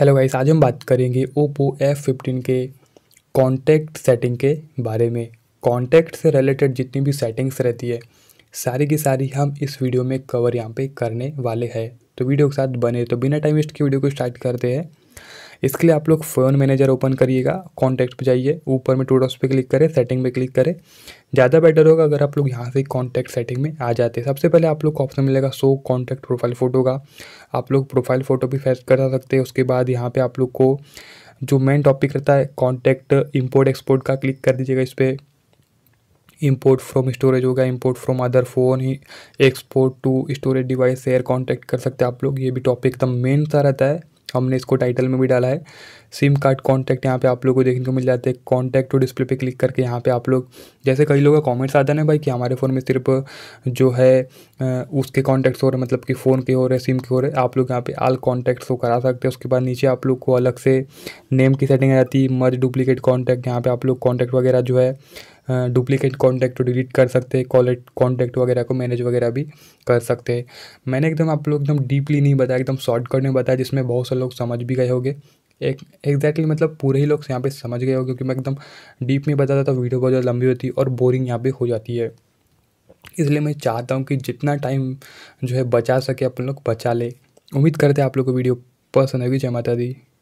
hello guys आज हम बात करेंगे ओप्पो एफ फिफ्टीन के कॉन्टैक्ट सेटिंग के बारे में कॉन्टैक्ट से रिलेटेड जितनी भी सेटिंग्स रहती है सारी की सारी हम इस वीडियो में कवर यहाँ पे करने वाले हैं तो वीडियो के साथ बने तो बिना टाइम वेस्ट की वीडियो को स्टार्ट करते हैं इसके लिए आप लोग फ़ोन मैनेजर ओपन करिएगा कॉन्टैक्ट पे जाइए ऊपर में टू डॉट्स पे क्लिक करें सेटिंग पे क्लिक करें ज़्यादा बेटर होगा अगर आप लोग यहाँ से कॉन्टैक्ट सेटिंग में आ जाते हैं सबसे पहले आप लोग को ऑप्शन मिलेगा सो कॉन्टैक्ट प्रोफाइल फ़ोटो का आप लोग प्रोफाइल फ़ोटो भी फैस करा सकते हैं उसके बाद यहाँ पर आप लोग को जो मेन टॉपिक रहता है कॉन्टैक्ट इम्पोर्ट एक्सपोर्ट का क्लिक कर दीजिएगा इस पर इम्पोर्ट फ्रॉम स्टोरेज होगा इम्पोर्ट फ्रॉम अदर फ़ोन ही export to storage device share contact कर सकते हैं आप लोग ये भी टॉपिक एकदम मेन सा रहता है हमने इसको टाइटल में भी डाला है सिम कार्ड कॉन्टैक्ट यहाँ पे आप लोग को देखने को मिल जाते हैं कॉन्टैक्ट टू डिस्प्ले पे क्लिक करके यहाँ पे आप लोग जैसे कई लोगों का कमेंट्स आता है ना भाई कि हमारे फ़ोन में सिर्फ जो है उसके कॉन्टैक्ट्स हो रहे मतलब कि फ़ोन के हो रहे सिम के हो रहे आप लोग यहाँ पे आल कॉन्टैक्ट्स को करा सकते हैं उसके बाद नीचे आप लोग को अलग से नेम की सेटिंग आ जाती है मर्ज डुप्लीकेट कॉन्टैक्ट यहाँ पर आप लोग कॉन्टैक्ट वगैरह जो है डुप्लीकेट कॉन्टैक्ट को डिलीट कर सकते हैं कॉलेट कॉन्टैक्ट वगैरह को मैनेज वगैरह भी कर सकते हैं मैंने एकदम आप लोग एकदम डीपली नहीं बताया एकदम शॉर्टकट में बताया जिसमें बहुत सारे लोग समझ भी गए होंगे एक एग्जैक्टली मतलब पूरे ही लोग यहाँ पे समझ गए हो क्योंकि मैं एकदम डीप में बताता तो वीडियो बहुत ज़्यादा लंबी होती है और बोरिंग यहाँ पे हो जाती है इसलिए मैं चाहता हूँ कि जितना टाइम जो है बचा सके अपन लोग बचा ले उम्मीद करते हैं आप लोग को वीडियो पसंद होगी जय माता दी